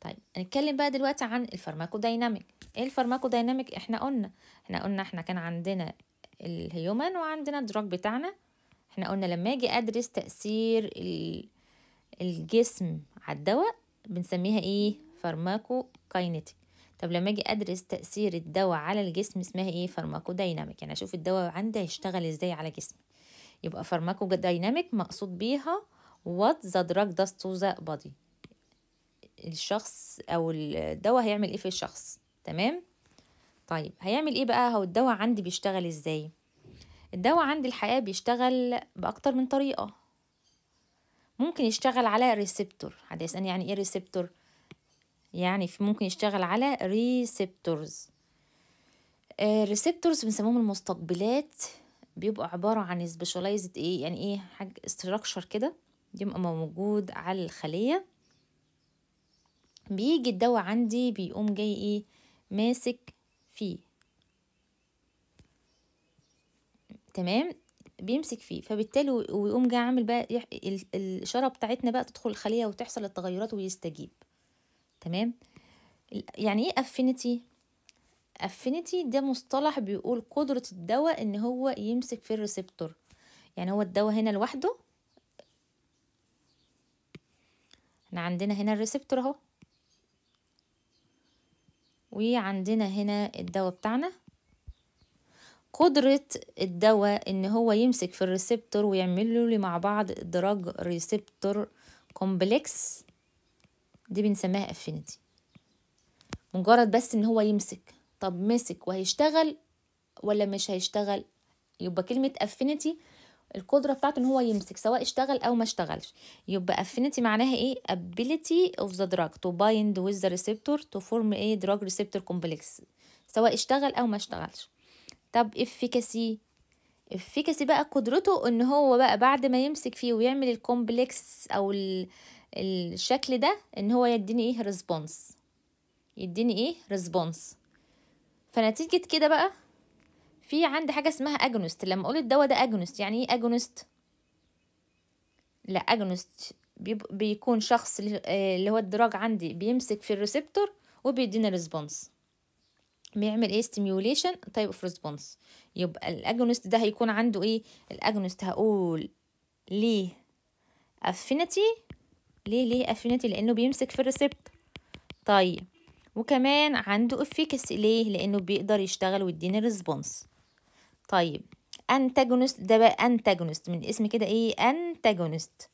طيب هنتكلم بقى دلوقتي عن الفارماكودايناميك ايه الفارماكودايناميك احنا قلنا احنا قلنا احنا كان عندنا الهيومن وعندنا الدراج بتاعنا احنا قلنا لما اجي ادرس تاثير الجسم على الدواء بنسميها ايه فارماكو كاينتيك طب لما اجي ادرس تاثير الدواء على الجسم اسمها ايه فارماكودايناميك يعني اشوف الدواء عندي هيشتغل ازاي على جسمي يبقى فارماكودايناميك مقصود بيها what the drug does to the body الشخص او الدواء هيعمل ايه في الشخص تمام طيب هيعمل ايه بقى هو الدواء عندي بيشتغل ازاي الدواء عندي الحقيقه بيشتغل باكتر من طريقه ممكن يشتغل على ريسبتور حد يسالني يعني ايه ريسبتور يعني ممكن يشتغل على ريسبتورز الريسبتورز آه، بنسموهم المستقبلات بيبقى عبارة عن سبيشاليزد ايه يعني ايه حاجة استراكشر كده بيبقى موجود على الخلية بيجي الدواء عندي بيقوم جاي ايه ماسك فيه تمام بيمسك فيه فبالتالي ويقوم جاي عامل بقى الاشاره بتاعتنا بقى تدخل الخليه وتحصل التغيرات ويستجيب تمام يعني ايه افينيتي افينيتي ده مصطلح بيقول قدره الدواء ان هو يمسك في الريسبتور يعني هو الدواء هنا لوحده احنا عندنا هنا الريسبتور اهو وعندنا هنا الدواء بتاعنا قدرة الدواء ان هو يمسك في الريسبتور ويعمل له مع بعض ادراج ريسبتور كومبلكس دي بنسميها افينيتي مجرد بس ان هو يمسك طب مسك وهيشتغل ولا مش هيشتغل يبقى كلمة افينيتي القدره بتاعته ان هو يمسك سواء اشتغل او ما اشتغلش يبقى افينيتي معناها ايه ability of the drug to bind with the receptor to form a drug receptor complex سواء اشتغل او ما اشتغلش طب efficacy efficacy بقى قدرته ان هو بقى بعد ما يمسك فيه ويعمل الكومبلكس او ال... الشكل ده ان هو يديني ايه ريسبونس يديني ايه ريسبونس فنتيجه كده بقى في عندي حاجه اسمها اجونست لما اقول الدواء ده اجونست يعني ايه اجونست لا اجونست بيكون شخص آه، اللي هو الدراج عندي بيمسك في الريسبتور وبيدينا ريسبونس بيعمل ايه ستيميوليشن تايب اوف ريسبونس يبقى الاجونست ده هيكون عنده ايه الاجونست هقول ليه افينيتي ليه ليه افينيتي لانه بيمسك في الريسبتور طيب وكمان عنده افيكاسي ليه لانه بيقدر يشتغل ويديني ريسبونس طيب انتاجونست ده بقى انتاجونست من اسم كده ايه انتاجونست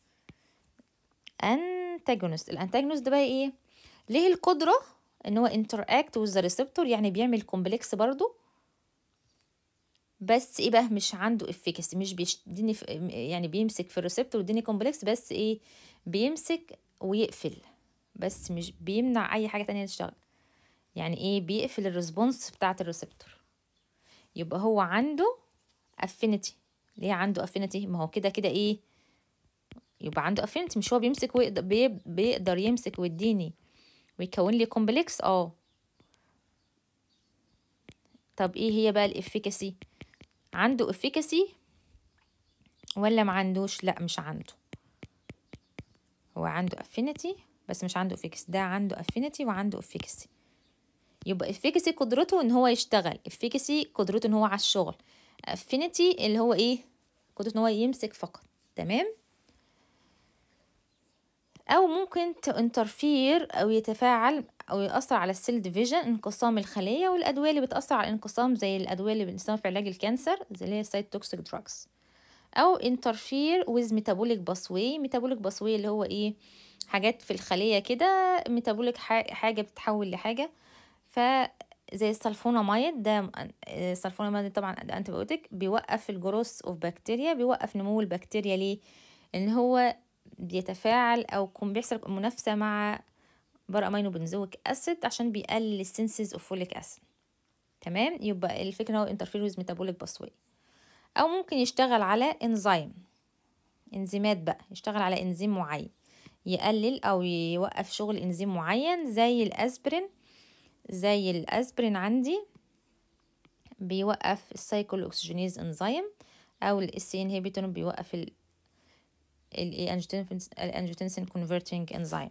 انتاجونست الانتاجونست ده بقى ايه ليه القدره ان هو interact with the receptor يعني بيعمل كومبلكس برضو بس ايه بقى مش عنده افكس مش بيديني يعني بيمسك في الريسبتور ويديني كومبلكس بس ايه بيمسك ويقفل بس مش بيمنع اي حاجه تانية تشتغل يعني ايه بيقفل الريسبونس بتاعت الريسبتور يبقى هو عنده افينيتي ليه عنده افينيتي ما هو كده كده ايه يبقى عنده افينيتي مش هو بيمسك ويقدر بيقدر يمسك ويديني ويكون لي كومبلكس اه طب ايه هي بقى الافيكاسي عنده افيكاسي ولا ما عندوش لا مش عنده هو عنده افينيتي بس مش عنده افكاسي ده عنده افينيتي وعنده افكاسي يبقى افيكسي قدرته ان هو يشتغل افيكسي قدرته ان هو على الشغل افينيتي اللي هو ايه قدرته ان هو يمسك فقط تمام او ممكن انترفير او يتفاعل او يأثر على السيل ديفيجن انقسام الخليه والادويه اللي بتأثر على الانقسام زي الادويه اللي بنستخدمها في علاج الكانسر زي اللي هي سايت توكسيك دراجز او انترفير ويز ميتابوليك باسوي ميتابوليك باسوي اللي هو ايه حاجات في الخليه كده ميتابوليك حاجه بتتحول لحاجه ف زي السلفونة مايد ده السلفونة مايد طبعا ده انتبيوتك بيوقف الجروس اوف بكتيريا بيوقف نمو البكتيريا ليه ان هو بيتفاعل او بيحصل منافسة مع بر امينو بنزويك اسيد عشان بيقلل السنسز اوف فوليك اسيد تمام يبقى الفكرة هو انترفيروز ميتابوليك باسوي او ممكن يشتغل على انزيم انزيمات بقى يشتغل على انزيم معين يقلل او يوقف شغل انزيم معين زي الاسبرين زي الأسبرين عندي بيوقف السايكل أكسجينيز إنزيم أو السي إنهبيتون بيوقف ال الانجيوتنسين كونفرتنج انزيم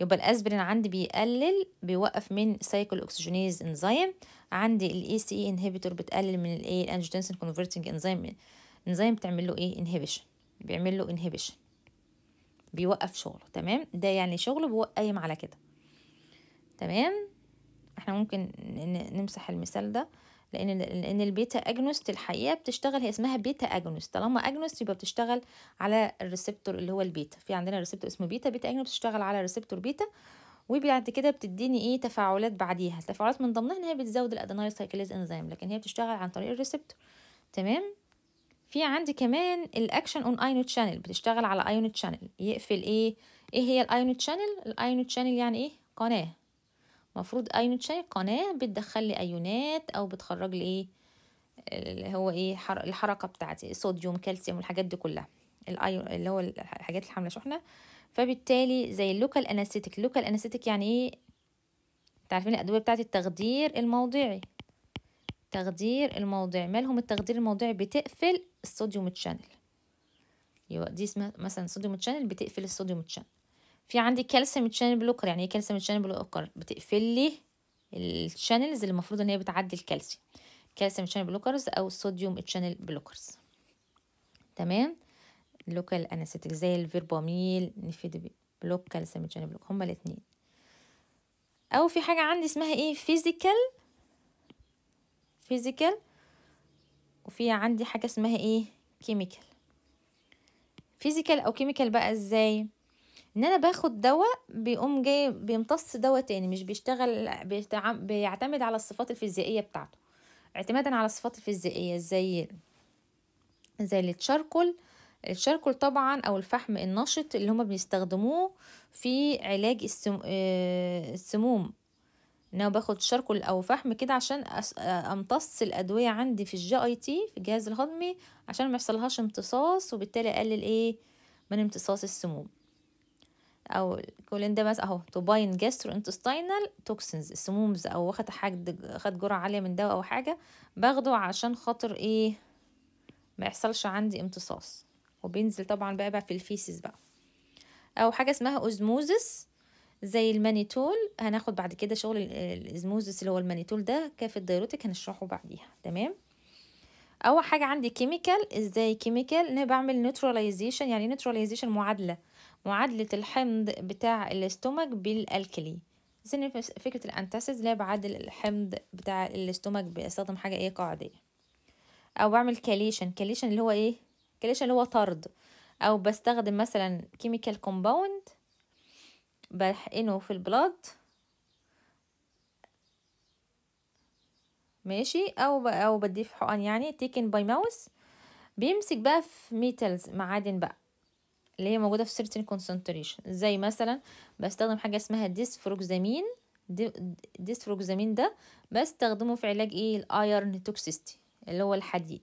يبقى الاسبرين عندي بيقلل بيوقف من سايكل اوكسجينيز انزيم عندي الاي سي اي انهبيتور بتقلل من الايه الانجيوتنسين كونفرتينج انزيم انزيم بتعمل له ايه انهبيشن بيعمل له انهبيشن بيوقف شغله تمام ده يعني شغله بيوقف قايم على كده تمام احنا ممكن نمسح المثال ده لان لان البيتا اجنوست الحقيقه بتشتغل هي اسمها بيتا اجنوست طالما اجنوست يبقى بتشتغل على الريسبتور اللي هو البيتا في عندنا ريسبتور اسمه بيتا بيتا اجنوست بتشتغل على ريسبتور بيتا وبعد كده بتديني ايه تفاعلات بعديها التفاعلات من ضمنها ان هي بتزود الادينايل سايكليز انزيم لكن هي بتشتغل عن طريق الريسبتور تمام في عندي كمان الاكشن اون ايون تشانل بتشتغل على ايون تشانل يقفل ايه ايه هي الايون تشانل الايون تشانل يعني ايه قناه مفروض ايون شاي قناة بتدخل لي ايونات او بتخرج لي ايه اللي هو ايه الحركة بتاعتي صوديوم كالسيوم والحاجات دي كلها الايون اللي هو الحاجات الحاملة شحنة فبالتالي زي اللوكال انستيك اللوكال انستيك يعني ايه تعرفين الادوية بتاعت التخدير الموضعي التخدير الموضعي مالهم التخدير الموضعي بتقفل الصوديوم تشانل يبقى دي اسمها مثلا صوديوم تشانل بتقفل الصوديوم تشانل في عندي كالسيوم تشانل بلوكر يعني ايه كالسيوم تشانل بلوكر بتقفل لي الشانلز اللي المفروض ان هي بتعدي الكالسيوم كالسيوم تشانل بلوكرز او صوديوم تشانل بلوكرز تمام لوكال انستيك زي الفيرباميل نفيد بلوك كالسيوم تشانل بلوك هما الاثنين او في حاجه عندي اسمها ايه فيزيكال فيزيكال وفي عندي حاجه اسمها ايه كيميكال فيزيكال او كيميكال بقى ازاي ان انا باخد دواء بيقوم جاي بيمتص دواء تاني مش بيشتغل بيعتمد على الصفات الفيزيائيه بتاعته اعتمادا على الصفات الفيزيائيه زي زي التشاركل الشاركول طبعا او الفحم النشط اللي هما بيستخدموه في علاج آه، السموم ان انا باخد شاركول او فحم كده عشان آه، امتص الادويه عندي في الجي اي تي في الجهاز الهضمي عشان ما يحصلهاش امتصاص وبالتالي اقلل ايه من امتصاص السموم او الكولين ده بس اهو تباين جاسترو انتستينال توكسينز السمومز او واخد حد خد جرعه عاليه من دواء او حاجه باخده عشان خاطر ايه ما يحصلش عندي امتصاص وبينزل طبعا بقى بقى في الفيسز بقى او حاجه اسمها اوزموزس زي المانيتول هناخد بعد كده شغل الاوزموزس اللي هو المانيتول ده كافة الدايروتيك هنشرحه بعديها تمام اول حاجه عندي كيميكال ازاي كيميكال انا بعمل نيوتراليزيشن يعني نيوتراليزيشن معادله معادلة الحمض بتاع الاستومك بالألكلي زين فكرة الأنتاسيز اللي هي بعدل الحمض بتاع الاستومك بيستخدم حاجة ايه قاعدية أو بعمل كاليشن كاليشن اللي هو ايه كاليشن اللي هو طرد أو بستخدم مثلا كيميكال كومباوند بحقنه في البلاد ماشي أو أو بديه في حقن يعني تيكن باي ماوس بيمسك بقى في ميتلز معادن بقى اللي هي موجودة في certain concentration زي مثلا بستخدم حاجة اسمها ديسفروكزامين ديسفروكزامين ده بستخدمه في علاج ايه الايرن توكسيستي اللي هو الحديد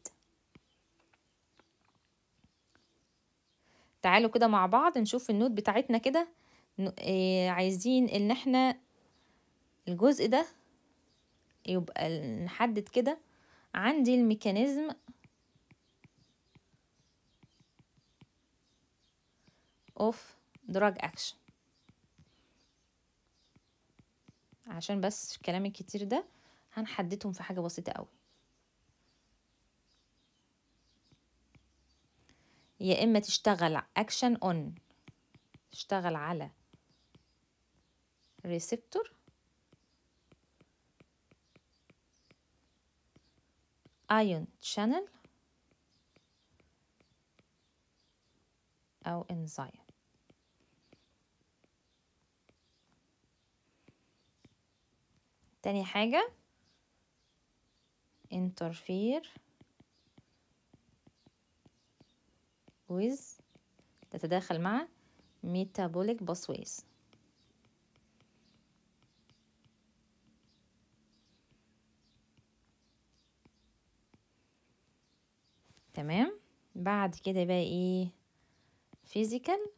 تعالوا كده مع بعض نشوف النوت بتاعتنا كده إيه عايزين ان احنا الجزء ده يبقى نحدد كده عندي الميكانيزم of drug action عشان بس الكلام الكتير ده هنحددهم في حاجة بسيطة قوي يا إما تشتغل action on تشتغل على receptor ion channel أو enzyme تاني حاجة interfere with تتداخل مع metabolic pathways تمام بعد كده بقى ايه physical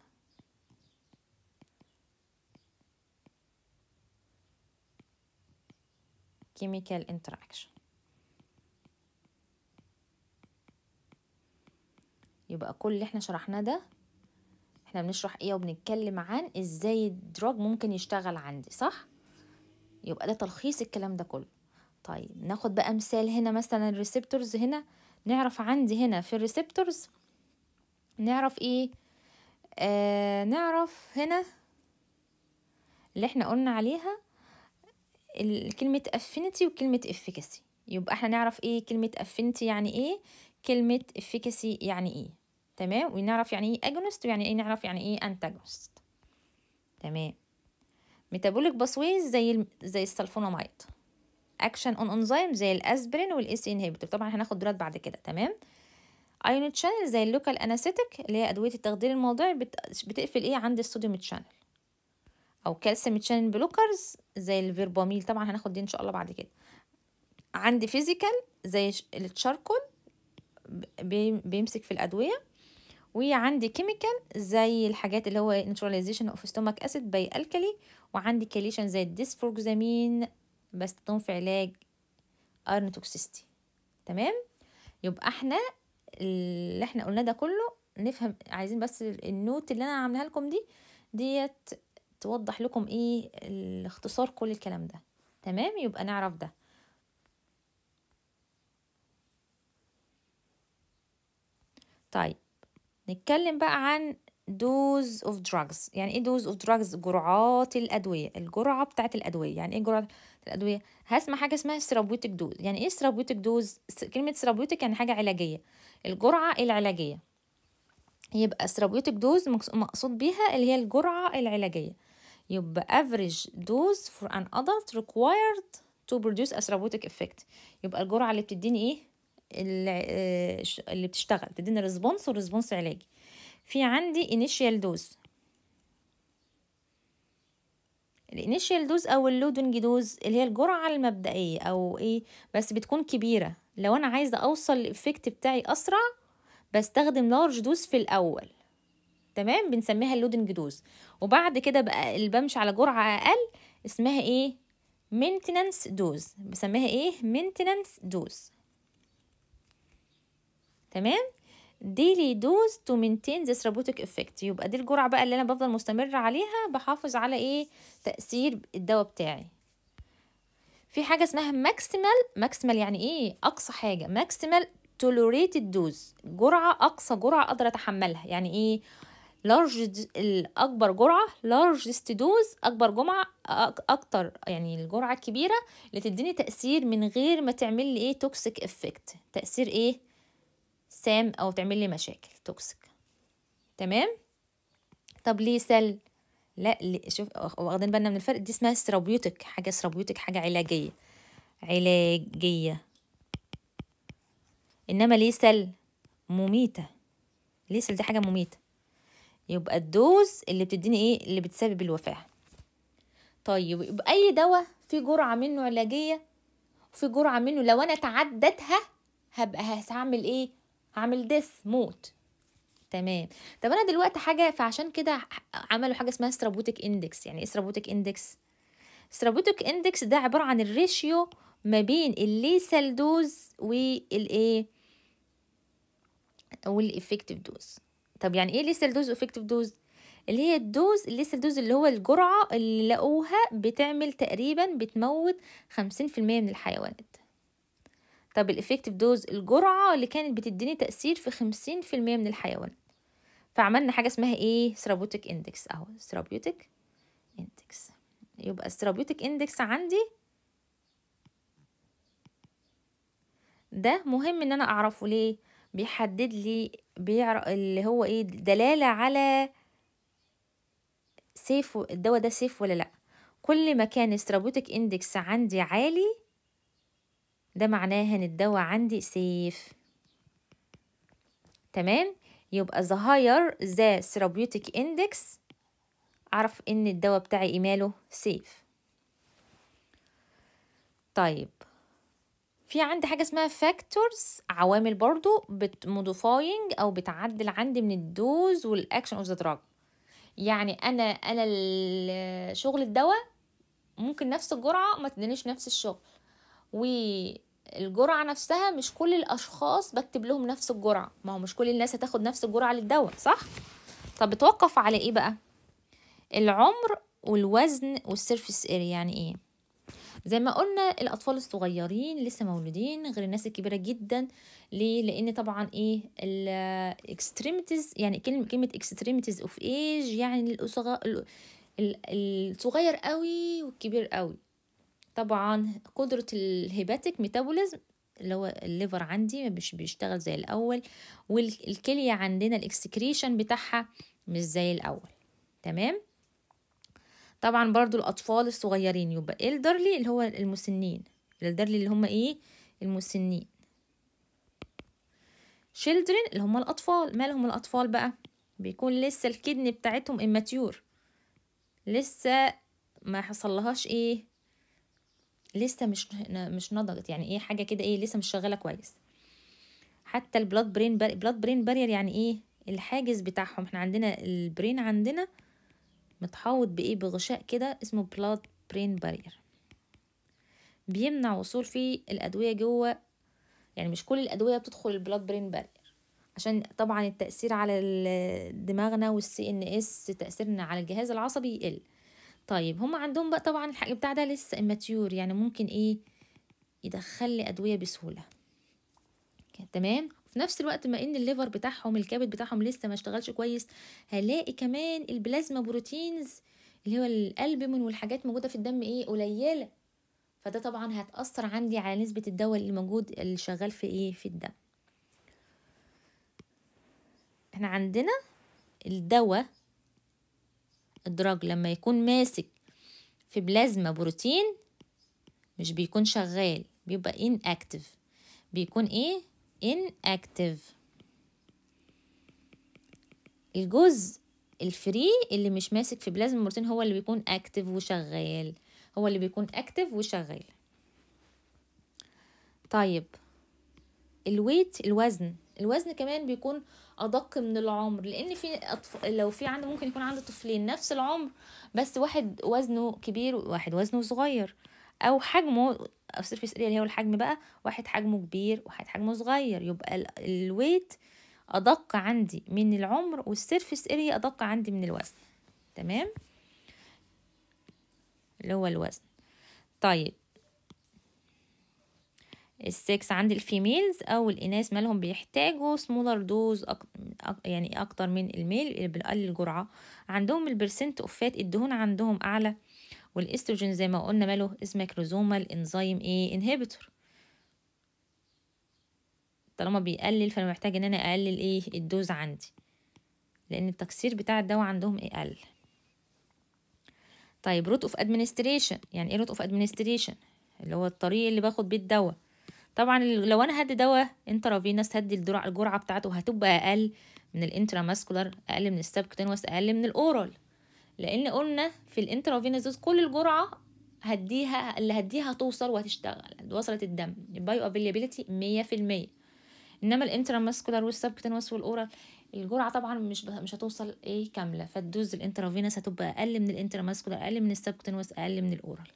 chemical interaction يبقى كل اللي احنا شرحناه ده احنا بنشرح ايه وبنتكلم عن ازاي الدراج ممكن يشتغل عندي صح يبقى ده تلخيص الكلام ده كله طيب ناخد بقى مثال هنا مثلا الريسبتورز هنا نعرف عندي هنا في الريسبتورز نعرف ايه آه نعرف هنا اللي احنا قلنا عليها كلمة افينيتي وكلمة efficacy يبقى احنا نعرف ايه كلمة افينيتي يعني ايه كلمة efficacy يعني ايه تمام ونعرف يعني ايه اجونست ويعني ايه نعرف يعني ايه انتاجونست تمام ميتابوليك باسويز زي ال... زي السلفونامايد اكشن اون انزيم زي الاسبرين والاس انهبيتور طبعا هناخد دولت بعد كده تمام ايون تشانل زي اللوكال انستيك اللي هي ادويه التخدير الموضعي بت... بتقفل ايه عند الصوديوم تشانل او كالسيوم تشانل بلوكرز زي الفيرباميل طبعا هناخد دي ان شاء الله بعد كده عندي فيزيكال زي التشاركول بيمسك في الادويه وعندي كيميكال زي الحاجات اللي هو نيوتراليزيشن اوف ستومك اسيد باي الكالي وعندي كاليشن زي الديسفورجزامين بستخدمهم في علاج ارنوتوكسيستي تمام يبقى احنا اللي احنا قلنا ده كله نفهم عايزين بس النوت اللي انا عاملاها لكم دي ديت توضح لكم ايه الاختصار كل الكلام ده تمام يبقى نعرف ده طيب نتكلم بقى عن دوز اوف دراجز يعني ايه دوز اوف دراجز جرعات الادويه الجرعه بتاعه الادويه يعني ايه جرعه الادويه هسمع حاجه اسمها ثيرابيوتيك دوز يعني ايه ثيرابيوتيك دوز كلمه ثيرابيوتيك يعني حاجه علاجيه الجرعه العلاجيه يبقى ثيرابيوتيك دوز مقصود بيها اللي هي الجرعه العلاجيه يبقى average dose for an adult required to produce a therapeutic effect يبقى الجرعة اللي بتديني ايه آه، اللي بتشتغل بتديني و response علاجي في عندي initial dose الانيشال دوز او اللودنج دوز اللي هي الجرعه المبدئيه او ايه بس بتكون كبيره لو انا عايزه اوصل الايفكت بتاعي اسرع بستخدم لارج دوز في الاول تمام بنسميها اللودنج دوز وبعد كده بقى اللي بمشي على جرعه اقل اسمها ايه مينتننس دوز بسميها ايه مينتننس دوز تمام ديلي دوز تو مينتين ذس ثيرابوتيك افكت يبقى دي الجرعه بقى اللي انا بفضل مستمره عليها بحافظ على ايه تاثير الدواء بتاعي في حاجه اسمها ماكسيمال ماكسيمال يعني ايه اقصى حاجه ماكسيمال تولوريتد دوز جرعه اقصى جرعه اقدر اتحملها يعني ايه لارج الاكبر جرعه لارجست دوز اكبر جمعه اكتر يعني الجرعه الكبيره اللي تديني تاثير من غير ما تعمل لي ايه توكسيك افكت تاثير ايه سام او تعمل لي مشاكل توكسيك تمام طب ليه سل لا شوف واخدين بالنا من الفرق دي اسمها ثيرابيوتيك حاجه ثيرابيوتيك حاجه علاجيه علاجيه انما ليه سل مميته ليه سل دي حاجه مميته يبقى الدوز اللي بتديني ايه اللي بتسبب الوفاه طيب يبقى اي دواء في جرعه منه علاجيه وفي جرعه منه لو انا تعدتها هبقى هعمل ايه هعمل ديث موت تمام طب انا دلوقتي حاجه فعشان كده عملوا حاجه اسمها سترابوتيك اندكس يعني ايه سترابوتيك اندكس سترابوتيك اندكس ده عباره عن الريشيو ما بين الليسال دوز والايه والافكتيف دوز طب يعني ايه ليسل دوز افكتيف دوز اللي هي الدوز الليسل دوز اللي هو الجرعه اللي لقوها بتعمل تقريبا بتموت 50% من الحيوانات طب الافكتيف دوز الجرعه اللي كانت بتديني تاثير في 50% من الحيوانات فعملنا حاجه اسمها ايه ثيرابيوتيك اندكس اهو ثيرابيوتيك اندكس يبقى الثيرابيوتيك اندكس عندي ده مهم ان انا اعرفه ليه بيحدد لي بيعرف اللي هو ايه دلاله على سيف الدواء ده سيف ولا لا كل ما كان استرابوتك اندكس عندي عالي ده معناه ان الدواء عندي سيف تمام يبقى the higher the therapeutic index اعرف ان الدواء بتاعي ايماله سيف طيب في عندي حاجة اسمها فاكتورز عوامل برضو بتموديفاينج أو بتعدل عندي من الدوز والأكشن أوف ذا دراج يعني أنا أنا شغل الدواء ممكن نفس الجرعة ما تدينيش نفس الشغل والجرعة نفسها مش كل الأشخاص بكتب لهم نفس الجرعة ما هو مش كل الناس هتاخد نفس الجرعة للدواء صح؟ طب بتوقف على إيه بقى؟ العمر والوزن والسيرفيس اريا يعني إيه؟ زي ما قلنا الاطفال الصغيرين لسه مولودين غير الناس الكبيره جدا ليه لان طبعا ايه الاكستريميتيز يعني كلمه كلمه اكستريميتيز اوف ايج يعني الصغير قوي والكبير قوي طبعا قدره الهيباتيك ميتابوليزم اللي هو الليفر عندي مش بيشتغل زي الاول والكليه عندنا الاكسكريشن بتاعها مش زي الاول تمام طبعا برضو الأطفال الصغيرين يبقى الدرلي اللي هو المسنين الدرلي اللي هم إيه المسنين children اللي هم الأطفال مالهم الأطفال بقى بيكون لسه الكدن بتاعتهم immature لسه ما لهاش إيه لسه مش مش نضجت يعني ايه حاجه كده ايه لسه مش شغاله كويس حتى البلاد برين بلاد برين بارير يعني ايه الحاجز بتاعهم احنا عندنا البرين عندنا متحوط بايه بغشاء كده اسمه بلاد برين بارير بيمنع وصول فيه الادويه جوه يعني مش كل الادويه بتدخل البلاد برين بارير عشان طبعا التاثير على دماغنا والسي ان اس تاثيرنا على الجهاز العصبي يقل طيب هم عندهم بقى طبعا الحاجه بتاع ده لسه اماتيور يعني ممكن ايه يدخل لي ادويه بسهوله تمام في نفس الوقت ما ان الليفر بتاعهم الكبد بتاعهم لسه ما اشتغلش كويس هلاقي كمان البلازما بروتينز اللي هو الالبومين والحاجات موجوده في الدم ايه قليله فده طبعا هتاثر عندي على نسبه الدواء اللي موجود اللي شغال في ايه في الدم احنا عندنا الدواء الدراج لما يكون ماسك في بلازما بروتين مش بيكون شغال بيبقى ان اكتف بيكون ايه inactive الجزء الفري اللي مش ماسك في بلازما البروتين هو اللي بيكون اكتف وشغال هو اللي بيكون اكتف وشغال طيب الويت الوزن الوزن كمان بيكون ادق من العمر لان في أطف... لو في عنده ممكن يكون عنده طفلين نفس العمر بس واحد وزنه كبير وواحد وزنه صغير او حجمه السيرفيس اريا اللي يعني هو الحجم بقى واحد حجمه كبير وواحد حجمه صغير يبقى الويت ادق عندي من العمر والسيرفيس اريا ادق عندي من الوزن تمام اللي هو الوزن طيب السكس عند الفيميلز او الاناث مالهم بيحتاجوا سمولر دوز أك... يعني اكتر من الميل بنقلل الجرعه عندهم البرسنت اوف فات الدهون عندهم اعلى والاستروجين زي ما قلنا ماله اسمه كروزومال انزيم ايه انهبيتور طالما بيقلل فانا محتاج ان انا اقلل ايه الدوز عندي لان التكسير بتاع الدواء عندهم اقل طيب روت اوف ادمنستريشن يعني ايه روت اوف ادمنستريشن اللي هو الطريق اللي باخد بيه الدواء طبعا لو انا هدي دواء انترافينس هدي الجرعه بتاعته هتبقى اقل من الانتراماسكولار اقل من السبكتينوس اقل من الاورال لان قلنا في الانترافينازوس دوز كل الجرعه هديها اللي هديها توصل وهتشتغل وصلت الدم البايو افيلابيلتي مية في المية انما الانتراماسكولار والسبكتنوس والاورال الجرعه طبعا مش مش هتوصل ايه كامله فالدوز الانترافينوس هتبقى اقل من الانتراماسكولار اقل من السبكتنوس اقل من الاورال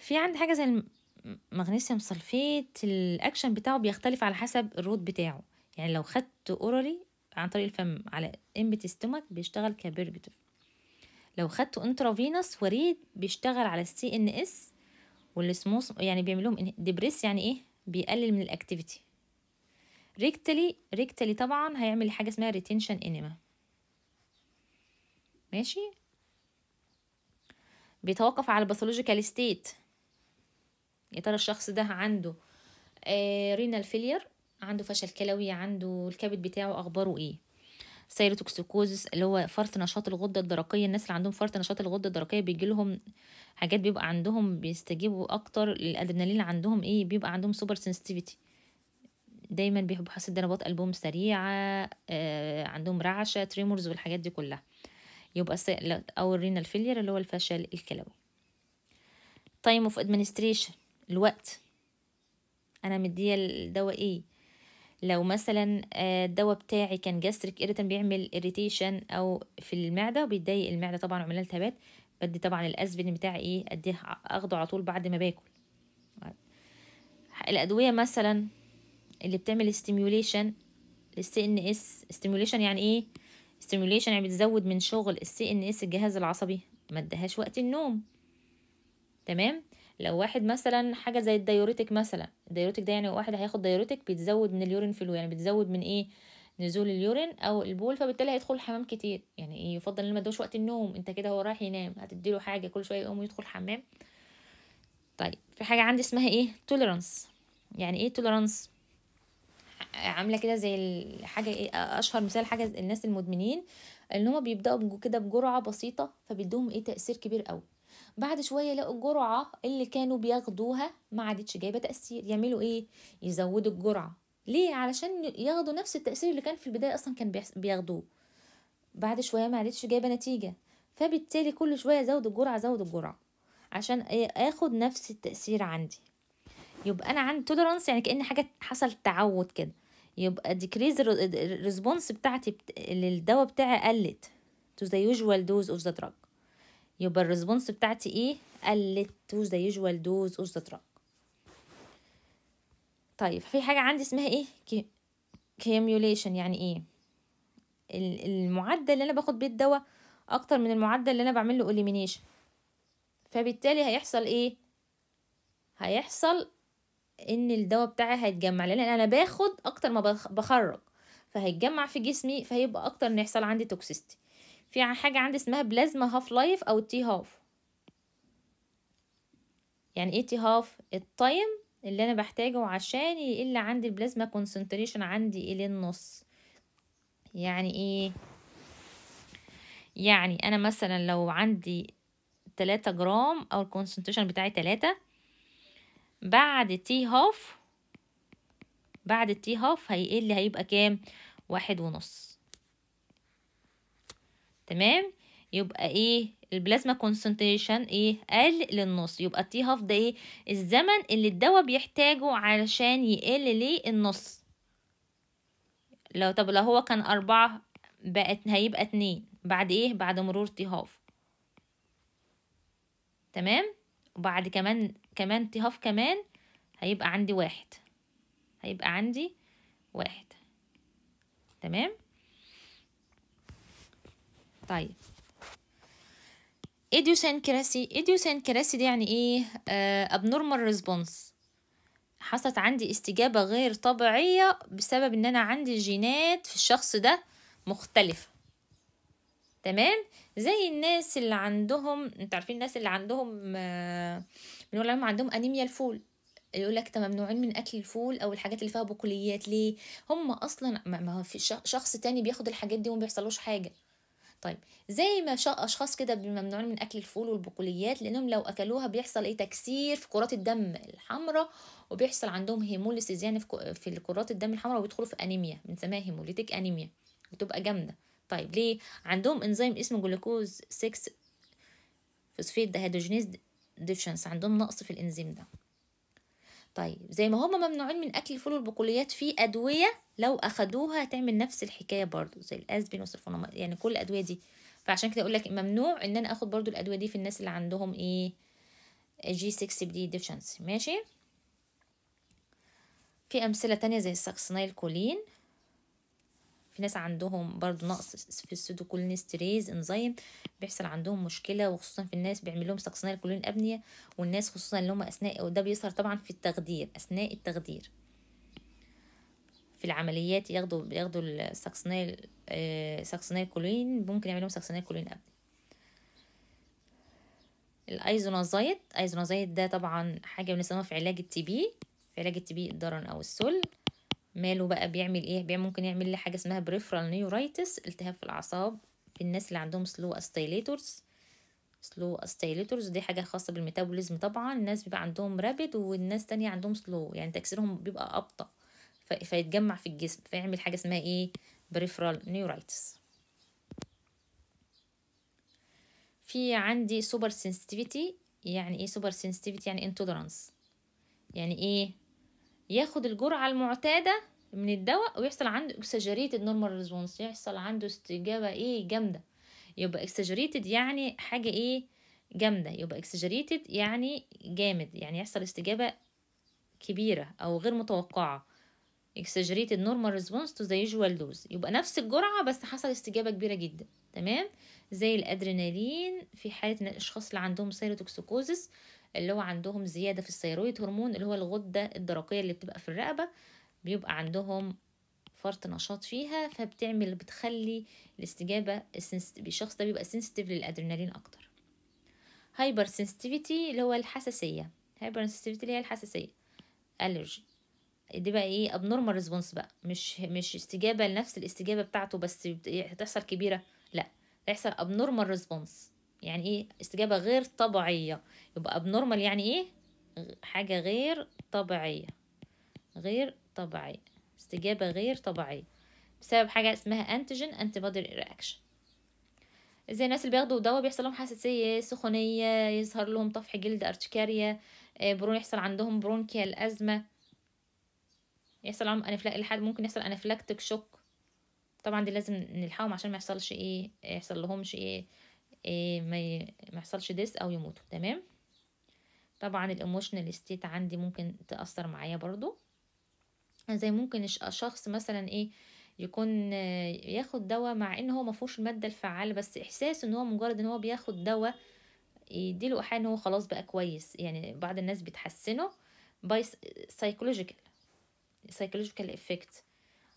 في عند حاجه زي المغنيسيوم صلفيت الاكشن بتاعه بيختلف على حسب الروت بتاعه يعني لو خدت اورالي عن طريق الفم على امبتي ستومك بيشتغل كبيرجتيف لو خدته انترافينوس وريد بيشتغل على السي يعني ان اس والسموس يعني بيعملهم ديبريس يعني ايه بيقلل من الاكتيفيتي ريكتلي ريكتلي طبعا هيعمل حاجه اسمها ريتنشن انيما ماشي بيتوقف على الباثولوجيكال ستيت يا ترى الشخص ده عنده رينال آه، فيلير عنده فشل كلوي عنده الكبد بتاعه اخباره ايه سيروتوكسيكوزس اللي هو فرط نشاط الغده الدرقيه الناس اللي عندهم فرط نشاط الغده الدرقيه بيجي لهم حاجات بيبقى عندهم بيستجيبوا اكتر للادرينالين عندهم ايه بيبقى عندهم سوبر سنسيتيفيتي دايما بيبقوا حاسين ضربات قلبهم سريعه آه عندهم رعشه تريمورز والحاجات دي كلها يبقى او الرينال فيلير اللي هو الفشل الكلوي تايم اوف ادمنستريشن الوقت انا مديه الدواء ايه لو مثلا آه، الدواء بتاعي كان جاستريك إريتن بيعمل إريتيشن أو في المعدة بيضايق المعدة طبعا وعملها التهابات بدي طبعا الأسبرين بتاعي إيه أديه أخده على طول بعد ما باكل الأدوية مثلا اللي بتعمل ستيميوليشن للسي ان اس ستيميوليشن يعني ايه ستيميوليشن يعني بتزود من شغل السي ان اس الجهاز العصبي ما ادهاش وقت النوم تمام لو واحد مثلا حاجه زي الديوريتك مثلا الديوريتك ده يعني واحد هياخد ديوريتك بيتزود من اليورين فلو يعني بتزود من ايه نزول اليورين او البول فبالتالي هيدخل الحمام كتير يعني ايه يفضل ان ما ادوش وقت النوم انت كده هو رايح ينام هتديله حاجه كل شويه يقوم يدخل حمام طيب في حاجه عندي اسمها ايه توليرانس يعني ايه توليرانس عامله كده زي حاجه ايه اشهر مثال حاجه الناس المدمنين ان هما بيبداوا كده بجرعه بسيطه فبيدوهم ايه تاثير كبير قوي بعد شوية لقوا الجرعة اللي كانوا بياخدوها ما عادتش جايبة تأثير يعملوا إيه؟ يزودوا الجرعة ليه؟ علشان ياخدوا نفس التأثير اللي كان في البداية أصلا كان بياخدوه بعد شوية ما عادتش جايبة نتيجة فبالتالي كل شوية زودوا الجرعة زودوا الجرعة عشان اخد نفس التأثير عندي يبقى انا عندي توليرانس يعني كأن حاجة حصل تعود كده يبقى decrease الريسبونس بتاعتي للدواء بتاعي قلت to the usual dose of the drug يبقى الريسبونس بتاعتي ايه قلت توش ده يوجوال دوز اوش ذا دراج طيب في حاجه عندي اسمها ايه كيميوليشن يعني ايه المعدل اللي انا باخد بيه الدواء اكتر من المعدل اللي انا بعمل له اليمينيشن فبالتالي هيحصل ايه هيحصل ان الدواء بتاعي هيتجمع لان انا باخد اكتر ما بخرج فهيتجمع في جسمي فهيبقى اكتر ان يحصل عندي توكسيستي في حاجة عندي اسمها بلازما هاف لايف أو تي هاف يعني ايه تي هاف التايم اللي أنا بحتاجه عشان يقل عندي البلازما كونسنتريشن عندي إلى النص يعني ايه يعني أنا مثلا لو عندي تلاتة جرام أو الكونسنتريشن بتاعي تلاتة بعد تي هاف بعد التي هاف هيقل هيبقى كام واحد ونص تمام يبقى ايه البلازما كونسنتريشن ايه قل للنص يبقى تي هاف ده ايه الزمن اللي الدواء بيحتاجه علشان يقل للنص لو طب لو هو كان أربعة بقت هيبقى اتنين بعد ايه بعد مرور تي هاف تمام وبعد كمان كمان تي هاف كمان هيبقى عندي واحد هيبقى عندي واحد تمام طيب ايديوسينكراسي ايديوسينكراسي دي يعني ايه ابنورمال آه، ريسبونس حصلت عندي استجابة غير طبيعية بسبب ان انا عندي جينات في الشخص ده مختلفة تمام زي الناس اللي عندهم انت عارفين الناس اللي عندهم بنقول آه، لهم عندهم انيميا الفول يقول لك ممنوعين من اكل الفول او الحاجات اللي فيها بقوليات ليه هم اصلا ما في شخص تاني بياخد الحاجات دي وما بيحصلوش حاجه طيب زي ما اشخاص كده ممنوعين من اكل الفول والبقوليات لانهم لو اكلوها بيحصل ايه تكسير في كرات الدم الحمراء وبيحصل عندهم هيموليسيز يعني في كرات الدم الحمراء وبيدخلوا في انيميا بنسميها هيموليتيك انيميا بتبقى جامده طيب ليه عندهم انزيم اسمه جلوكوز 6 فوسفيت هيدروجينيز ديفشنس عندهم نقص في الانزيم ده طيب زي ما هما ممنوعين من اكل الفول والبقوليات في ادويه لو اخدوها هتعمل نفس الحكايه برضو زي الاسبين والسلفوناميد يعني كل الادويه دي فعشان كده اقول لك ممنوع ان انا اخد برضو الادويه دي في الناس اللي عندهم ايه جي 6 دي ديفشنسي ماشي في امثله تانية زي الساكسنايل كولين في ناس عندهم برضو نقص في السيتوكولينستريز انزيم بيحصل عندهم مشكلة وخصوصا في الناس بيعمل لهم استقصائية الكولين أبنية والناس خصوصا اللي هم أثناء وده بيظهر طبعا في التخدير أثناء التخدير في العمليات ياخدوا بياخدوا الساكسونيل آه، ساكسونيل كولين ممكن يعملوا ساكسونيل كولين قبل الايزونازايت ايزونازايت ده طبعا حاجه بنستخدمها في علاج التي بي في علاج التي بي الدرن او السل ماله بقى بيعمل ايه بيعمل ممكن يعمل لي حاجه اسمها بريفرال نيورايتس التهاب في الاعصاب في الناس اللي عندهم سلو استيليتورز سلو استيليتورز دي حاجه خاصه بالميتابوليزم طبعا الناس بيبقى عندهم رابد والناس تانية عندهم سلو يعني تكسيرهم بيبقى ابطا فيتجمع في الجسم فيعمل حاجه اسمها ايه بريفرال نيورايتس في عندي سوبر سنسيتيفيتي يعني ايه سوبر سنسيتيفيتي يعني انتولرانس يعني ايه ياخد الجرعة المعتادة من الدواء ويحصل عنده اكسجريتد نورمال ريسبونس يحصل عنده استجابة ايه جامدة يبقى اكسجريتد يعني حاجة ايه جامدة يبقى اكسجريتد يعني جامد يعني يحصل استجابة كبيرة او غير متوقعة اكسجريتد نورمال ريسبونس تو ذا يوجوال دوز يبقى نفس الجرعة بس حصل استجابة كبيرة جدا تمام زي الأدرينالين في حالة الأشخاص اللي عندهم سيروتوكسيكوزس اللي هو عندهم زيادة في الثيرويد هرمون اللي هو الغدة الدرقية اللي بتبقى في الرقبة بيبقى عندهم فرط نشاط فيها فبتعمل بتخلي الاستجابة الشخص ده بيبقى سنسيتيف للأدرينالين أكتر هايبر سنسيتيفيتي اللي هو الحساسية هايبر سنسيتيفيتي اللي هي الحساسية ألرجي دي بقى ايه ابنورمال ريسبونس بقى مش مش استجابه لنفس الاستجابه بتاعته بس هتحصل كبيره لا هيحصل ابنورمال ريسبونس يعني ايه استجابة غير طبيعية يبقى ابنورمال يعني ايه حاجة غير طبيعية غير طبيعية استجابة غير طبيعية بسبب حاجة اسمها انتيجين انتي بودي رياكشن زي الناس اللي بياخدوا دواء بيحصل لهم حساسية سخونية يظهر لهم طفح جلد ارتكاريا آه، برون يحصل عندهم برونكيال أزمة يحصل عندهم أنفلاك لحد ممكن يحصل أنفلاكتيك شوك طبعا دي لازم نلحقهم عشان ما يحصلش ايه يحصل لهمش ايه إيه، ما يحصلش ديس او يموتوا تمام طبعا الايموشنال ستيت عندي ممكن تاثر معايا برضو زي ممكن شخص مثلا ايه يكون ياخد دواء مع ان هو مفهوش الماده الفعاله بس احساس ان هو مجرد ان هو بياخد دواء يديله ايحاء ان هو خلاص بقى كويس يعني بعض الناس بتحسنه باي سايكولوجيكال سايكولوجيكال افكت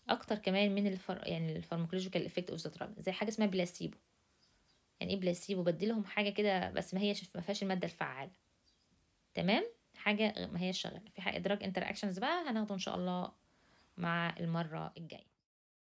اكتر كمان من الفر... يعني الفارماكولوجيكال افكت اوف ذا زي حاجه اسمها بلاسيبو يعني ايه بلاسيبو بديلهم حاجه كده بس ما هيش ما فيهاش الماده الفعاله تمام حاجه ما هيش شغاله في حاجه ادراك انتر اكشنز بقى هناخده ان شاء الله مع المره الجايه